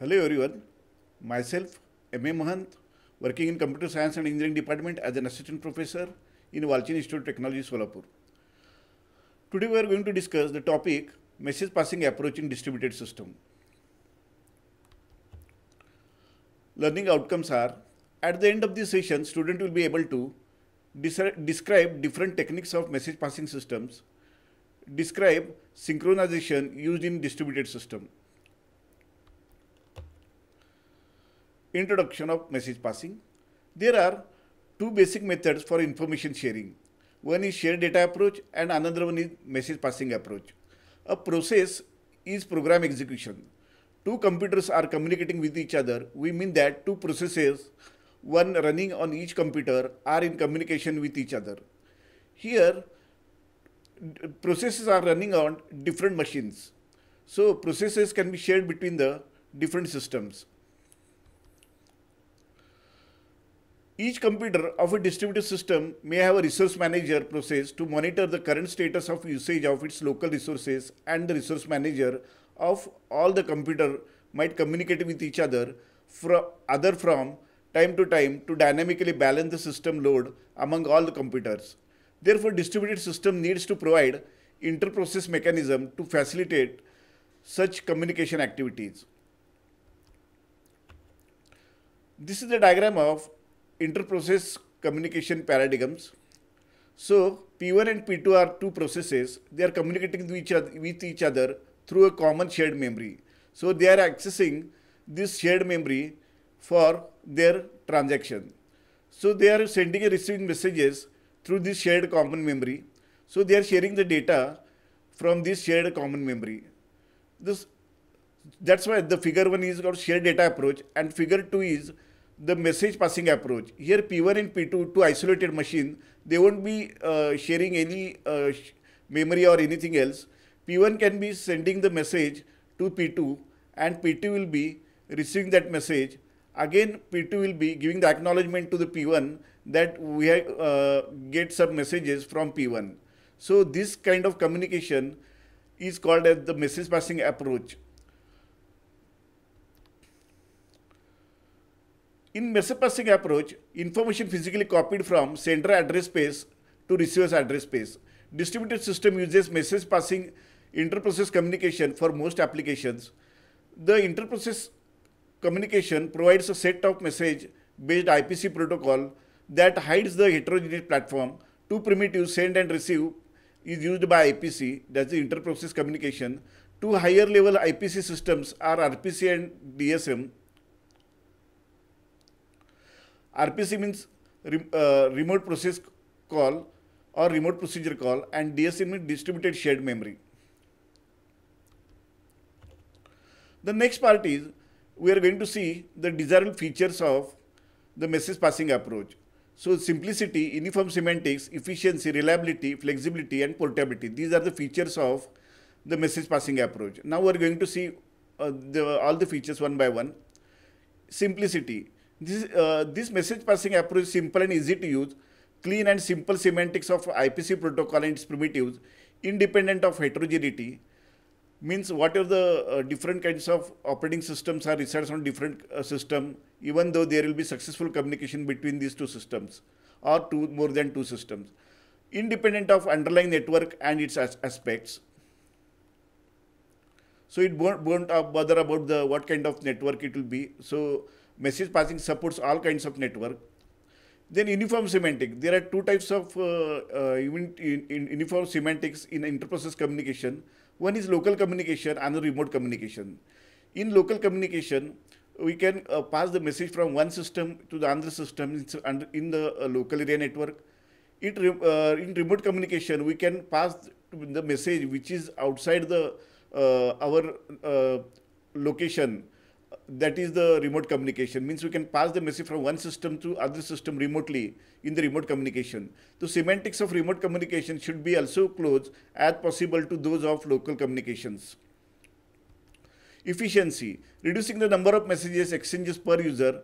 Hello everyone, myself M.A. Mahant, working in Computer Science and Engineering Department as an Assistant Professor in Walchin Institute of Technology, Solapur. Today we are going to discuss the topic Message Passing Approach in Distributed System. Learning outcomes are, at the end of this session, student will be able to describe different techniques of message passing systems, describe synchronization used in distributed system. Introduction of message passing. There are two basic methods for information sharing. One is shared data approach and another one is message passing approach. A process is program execution. Two computers are communicating with each other. We mean that two processes, one running on each computer, are in communication with each other. Here, processes are running on different machines. So processes can be shared between the different systems. Each computer of a distributed system may have a resource manager process to monitor the current status of usage of its local resources and the resource manager of all the computer might communicate with each other from other from time to time to dynamically balance the system load among all the computers. Therefore, distributed system needs to provide interprocess mechanism to facilitate such communication activities. This is the diagram of interprocess communication paradigms. So P1 and P2 are two processes. They are communicating with each other, with each other through a common shared memory. So they are accessing this shared memory for their transaction. So they are sending and receiving messages through this shared common memory. So they are sharing the data from this shared common memory. This, that's why the figure 1 is called shared data approach and figure 2 is the message passing approach. Here P1 and P2, two isolated machines, they won't be uh, sharing any uh, sh memory or anything else. P1 can be sending the message to P2 and P2 will be receiving that message. Again, P2 will be giving the acknowledgement to the P1 that we uh, get some messages from P1. So this kind of communication is called as the message passing approach. In message-passing approach, information physically copied from sender address space to receiver's address space. Distributed system uses message passing interprocess communication for most applications. The interprocess communication provides a set of message based IPC protocol that hides the heterogeneous platform. Two primitives send and receive is used by IPC, that's the interprocess communication. Two higher level IPC systems are RPC and DSM. RPC means re uh, remote process call or remote procedure call and DSC means distributed shared memory. The next part is we are going to see the desirable features of the message passing approach. So simplicity, uniform semantics, efficiency, reliability, flexibility and portability. These are the features of the message passing approach. Now we are going to see uh, the, all the features one by one. Simplicity. This, uh, this message passing approach is simple and easy to use, clean and simple semantics of IPC protocol and its primitives, independent of heterogeneity, means whatever the uh, different kinds of operating systems are resides on different uh, system, even though there will be successful communication between these two systems or two more than two systems, independent of underlying network and its as aspects. So it won't, won't uh, bother about the what kind of network it will be. So Message passing supports all kinds of network. Then uniform semantic. There are two types of uh, uh, in, in uniform semantics in interprocess communication. One is local communication, another remote communication. In local communication, we can uh, pass the message from one system to the other system in the uh, local area network. It, uh, in remote communication, we can pass the message which is outside the uh, our location that is the remote communication means we can pass the message from one system to other system remotely in the remote communication the semantics of remote communication should be also close as possible to those of local communications efficiency reducing the number of messages exchanges per user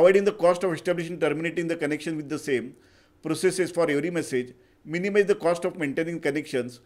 avoiding the cost of establishing terminating the connection with the same processes for every message minimize the cost of maintaining connections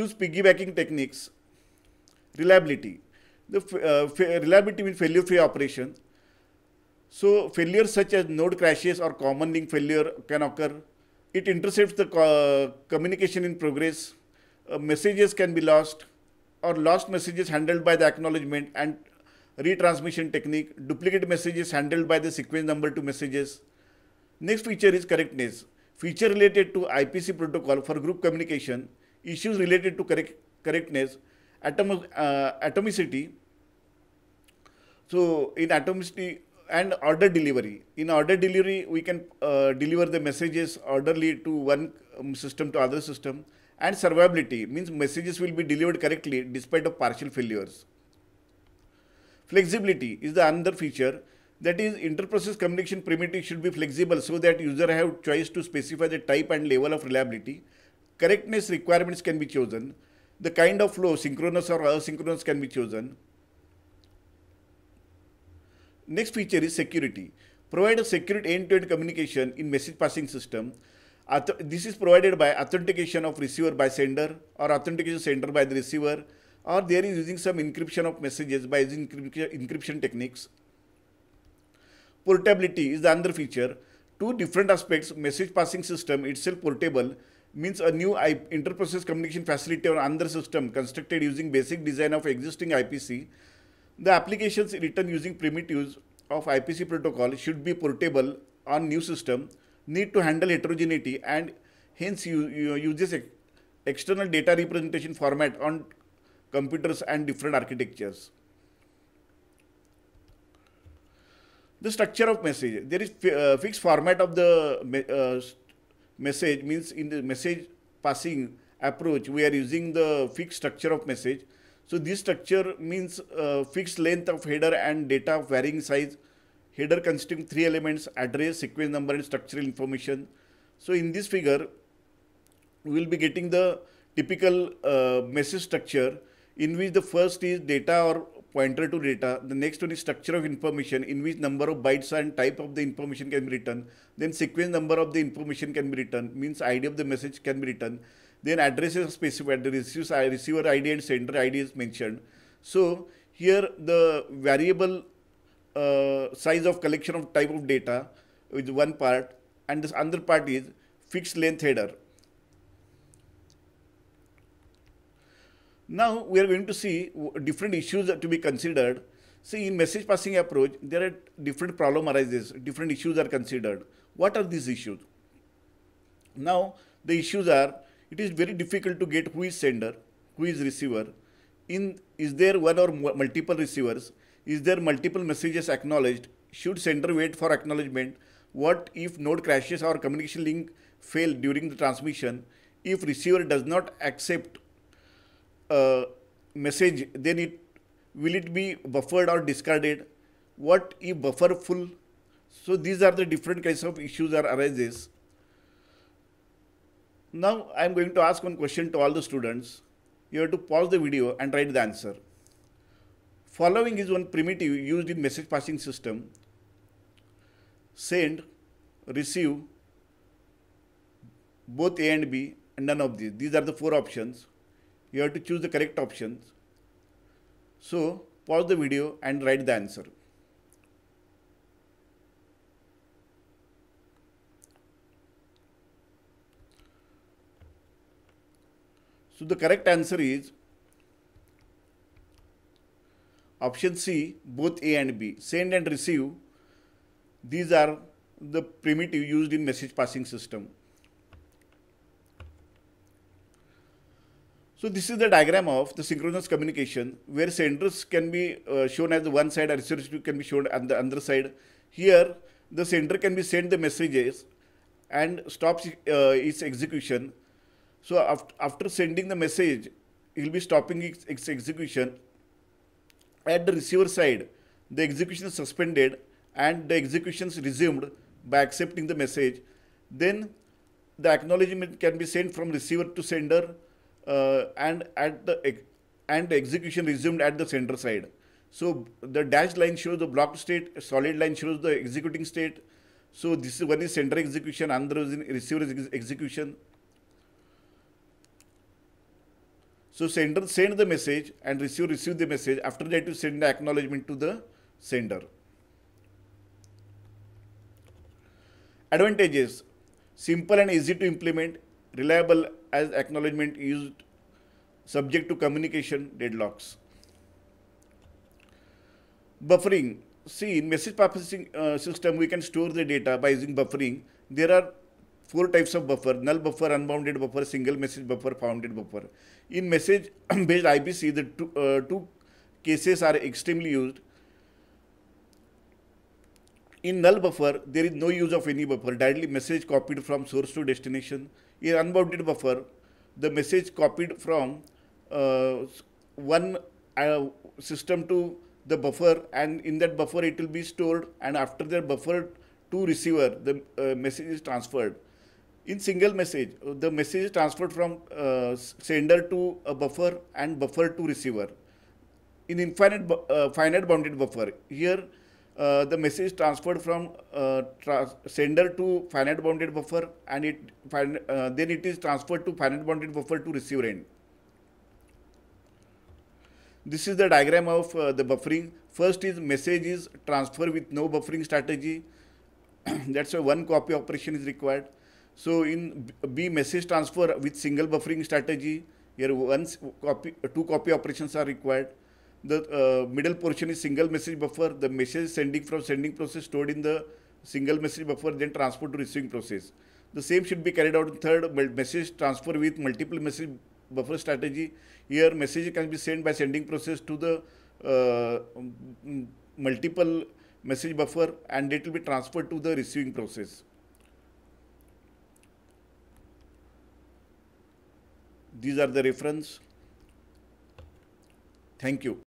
use piggybacking techniques reliability the uh, reliability means failure-free operation. So failures such as node crashes or common link failure can occur. It intercepts the uh, communication in progress. Uh, messages can be lost or lost messages handled by the acknowledgement and retransmission technique. Duplicate messages handled by the sequence number to messages. Next feature is correctness. Feature related to IPC protocol for group communication. Issues related to correct correctness atom, uh, atomicity. So in atomicity and order delivery. In order delivery, we can uh, deliver the messages orderly to one um, system to other system. And survivability means messages will be delivered correctly despite of partial failures. Flexibility is the another feature that is inter-process communication primitive should be flexible so that user have choice to specify the type and level of reliability. Correctness requirements can be chosen the kind of flow, synchronous or asynchronous can be chosen. Next feature is security. Provide a secure end-to-end communication in message passing system. This is provided by authentication of receiver by sender or authentication sender by the receiver or there is using some encryption of messages by using encryption techniques. Portability is the another feature. Two different aspects, message passing system itself portable means a new inter-process communication facility or another system constructed using basic design of existing IPC. The applications written using primitives of IPC protocol should be portable on new system, need to handle heterogeneity and hence you, you uses external data representation format on computers and different architectures. The structure of message. There is uh, fixed format of the uh, message means in the message passing approach, we are using the fixed structure of message. So this structure means uh, fixed length of header and data of varying size. Header consisting three elements, address, sequence number and structural information. So in this figure, we will be getting the typical uh, message structure in which the first is data or pointer to data. The next one is structure of information in which number of bytes and type of the information can be written. Then sequence number of the information can be written, means ID of the message can be written. Then address are specified, the uh, receiver ID and sender ID is mentioned. So here the variable uh, size of collection of type of data is one part and this other part is fixed length header Now we are going to see different issues to be considered. See, in message passing approach, there are different problem arises, different issues are considered. What are these issues? Now, the issues are, it is very difficult to get who is sender, who is receiver. In, is there one or multiple receivers? Is there multiple messages acknowledged? Should sender wait for acknowledgement? What if node crashes or communication link fail during the transmission? If receiver does not accept uh, message, then it will it be buffered or discarded? What if buffer full? So these are the different kinds of issues that arises. Now I am going to ask one question to all the students. You have to pause the video and write the answer. Following is one primitive used in message passing system. Send, receive, both A and B, and none of these. These are the four options you have to choose the correct options. So pause the video and write the answer. So the correct answer is option C, both A and B, send and receive. These are the primitive used in message passing system. So this is the diagram of the synchronous communication where senders can be uh, shown as one side and receiver can be shown on the other side. Here the sender can be sent the messages and stops uh, its execution. So after, after sending the message, it will be stopping its, its execution. At the receiver side, the execution is suspended and the execution is resumed by accepting the message. Then the acknowledgement can be sent from receiver to sender uh, and at the and the execution resumed at the center side. So the dashed line shows the blocked state, solid line shows the executing state. So this is one is center execution, another is receiver ex execution. So sender send the message and receiver receive the message. After that you send the acknowledgement to the sender. Advantages. Simple and easy to implement reliable as acknowledgement used subject to communication deadlocks. Buffering. See, in message processing uh, system, we can store the data by using buffering. There are four types of buffer, null buffer, unbounded buffer, single message buffer, bounded buffer. In message-based IPC, the two, uh, two cases are extremely used. In null buffer, there is no use of any buffer. Directly message copied from source to destination. In unbounded buffer, the message copied from uh, one uh, system to the buffer and in that buffer it will be stored and after that buffer to receiver the uh, message is transferred. In single message, the message is transferred from uh, sender to a buffer and buffer to receiver. In infinite uh, finite bounded buffer, here uh, the message transferred from uh, sender to finite bounded buffer and it uh, then it is transferred to finite bounded buffer to receiver end. This is the diagram of uh, the buffering. First is message is transfer with no buffering strategy. That's why one copy operation is required. So in B message transfer with single buffering strategy, here once copy, two copy operations are required the uh, middle portion is single message buffer, the message sending from sending process stored in the single message buffer, then transport to receiving process. The same should be carried out in third message transfer with multiple message buffer strategy. Here message can be sent by sending process to the uh, multiple message buffer and it will be transferred to the receiving process. These are the reference. Thank you.